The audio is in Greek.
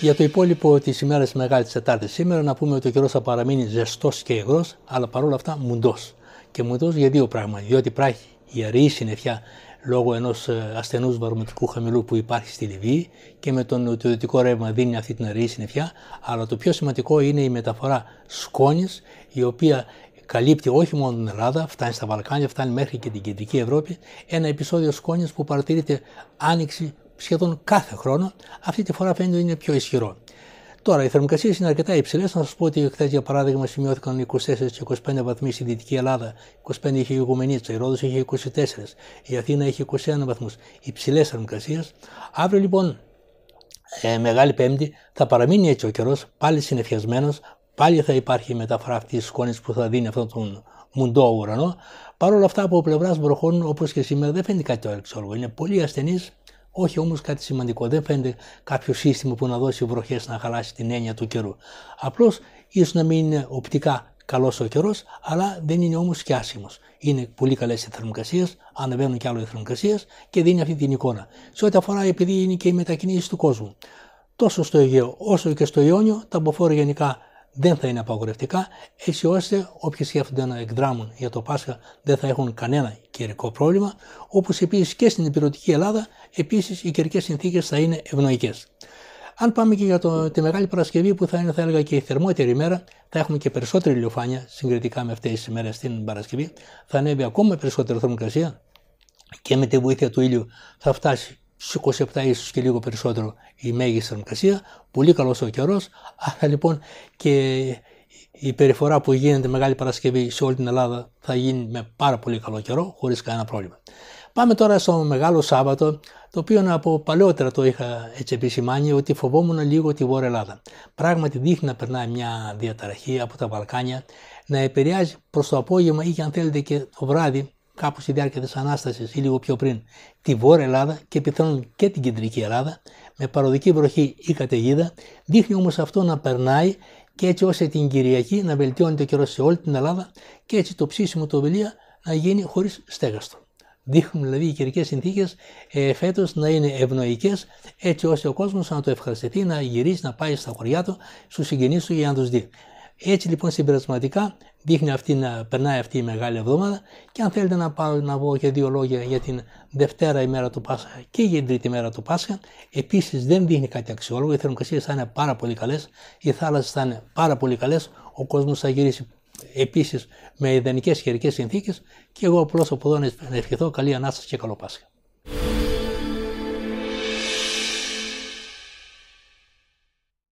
Για το υπόλοιπο τη ημέρα της Μεγάλης Τετάρτης, σήμερα να πούμε ότι ο καιρός θα παραμείνει ζεστός και υγρός, αλλά παρόλα αυτά μουντός. Και μουντός για δύο πράγματα. Διότι πράγει η αραιή συννεφιά λόγω ενός ε, ασθενούς βαρομετρικού χαμηλού που υπάρχει στη Λιβύη και με τον νοτιοδυτικό ρεύμα δίνει αυτή την αραιή συννεφιά. Αλλά το πιο σημαντικό είναι η μεταφορά σκόνης, η οποία καλύπτει όχι μόνο την Ελλάδα, φτάνει στα Βαλκάνια, φτάνει μέχρι και την κεντρική Ευρώπη. Ένα επεισόδιο σκόνης που παρατηρείται άνοιξη σχεδόν κάθε χρόνο. Αυτή τη φορά φαίνεται ότι είναι πιο ισχυρό. Τώρα, οι θερμοκρασίες είναι αρκετά υψηλές. Να σας πω ότι χθες, για παράδειγμα, σημειώθηκαν 24 και 25 βαθμοί στη Δυτική Ελλάδα. 25 είχε η Γουμενίτσα, η Ρόδος είχε 24, η Αθήνα είχε 21 βαθμούς. Υψηλές θερμοκρασίες. Αύριο λοιπόν, ε, Μεγάλη Πέμπτη, θα παραμείνει έτσι ο καιρός, πάλι συνεφιασμένος, πάλι θα υπάρχει η μεταφορά αυτής της σκόνη που θα δίνει αυτόν τον μουντό ουρανό. Παρ' όλα αυτά, από πλευράς βροχών, όπως και σήμερα, δεν φαίνεται κάτι το Είναι πολύ ασθενής όχι όμως κάτι σημαντικό. Δεν φαίνεται κάποιο σύστημα που να δώσει βροχές να χαλάσει την έννοια του καιρού. Απλώς ίσως να μην είναι οπτικά καλός ο καιρός, αλλά δεν είναι όμως και άσχημος. Είναι πολύ καλές οι θερμοκρασίες, ανεβαίνουν κι άλλο οι θερμοκρασίες και δίνει αυτή την εικόνα. Σε ό,τι αφορά, επειδή είναι και οι μετακινήσεις του κόσμου. Τόσο στο Αιγαίο όσο και στο Ιόνιο, τα μποφόρ γενικά δεν θα είναι απαγορευτικά, έτσι ώστε όποιοι σκέφτονται να εκδράμουν για το Πάσχα δεν θα έχουν κανένα καιρικό πρόβλημα, όπως επίσης και στην υπηρετική Ελλάδα, επίσης οι καιρικές συνθήκες θα είναι ευνοϊκές. Αν πάμε και για το, τη Μεγάλη Παρασκευή, που θα είναι, θα έλεγα, και η θερμότερη ημέρα, θα έχουμε και περισσότερη ηλιοφάνεια συγκριτικά με αυτές τις ημέρε στην Παρασκευή. Θα ανέβει ακόμα περισσότερη θερμοκρασία και με τη βοήθεια του ήλιου θα φτάσει Στου 27 ίσως και λίγο περισσότερο η μέγιστη θερμοκρασία. Πολύ καλός ο καιρός. Άρα λοιπόν και η περιφορά που γίνεται Μεγάλη Παρασκευή σε όλη την Ελλάδα θα γίνει με πάρα πολύ καλό καιρό, χωρίς κανένα πρόβλημα. Πάμε τώρα στο Μεγάλο Σάββατο, το οποίο από παλαιότερα το είχα έτσι επισημάνει ότι φοβόμουν λίγο τη Βόρεια Ελλάδα. Πράγματι δείχνει να περνάει μια διαταραχή από τα Βαλκάνια, να επηρεάζει προς το απόγευμα ή και αν θέλετε και το βράδυ κάπου στη διάρκεια της Ανάστασης ή λίγο πιο πριν τη Βόρεια Ελλάδα και πιθανόν και την Κεντρική Ελλάδα με παροδική βροχή ή καταιγίδα, δείχνει όμως αυτό να περνάει και έτσι ώστε την Κυριακή να βελτιώνει το καιρός σε όλη την Ελλάδα και έτσι το ψήσιμο του Βελία να γίνει χωρίς στέγαστο. Δείχνουν δηλαδή οι καιρικές συνθήκες ε, φέτος να είναι ευνοϊκές, έτσι ώστε ο κόσμος να το ευχαριστηθεί, να γυρίσει, να πάει στα χωριά του, στους συγγενείς του για να τους δει. Έτσι λοιπόν συμπερασματικά δείχνει αυτή να περνάει αυτή η μεγάλη εβδομάδα και αν θέλετε να πάω να πω και δύο λόγια για την Δευτέρα ημέρα του Πάσχα και για την Τρίτη ημέρα του Πάσχα, επίσης δεν δείχνει κάτι αξιόλογο, οι θερμοκρασίες θα είναι πάρα πολύ καλές, οι θάλασσες θα είναι πάρα πολύ καλές, ο κόσμος θα γυρίσει επίσης με ιδανικές καιρικέ συνθήκες και εγώ απλώς από εδώ να ευχηθώ καλή Ανάσταση και καλό Πάσχα.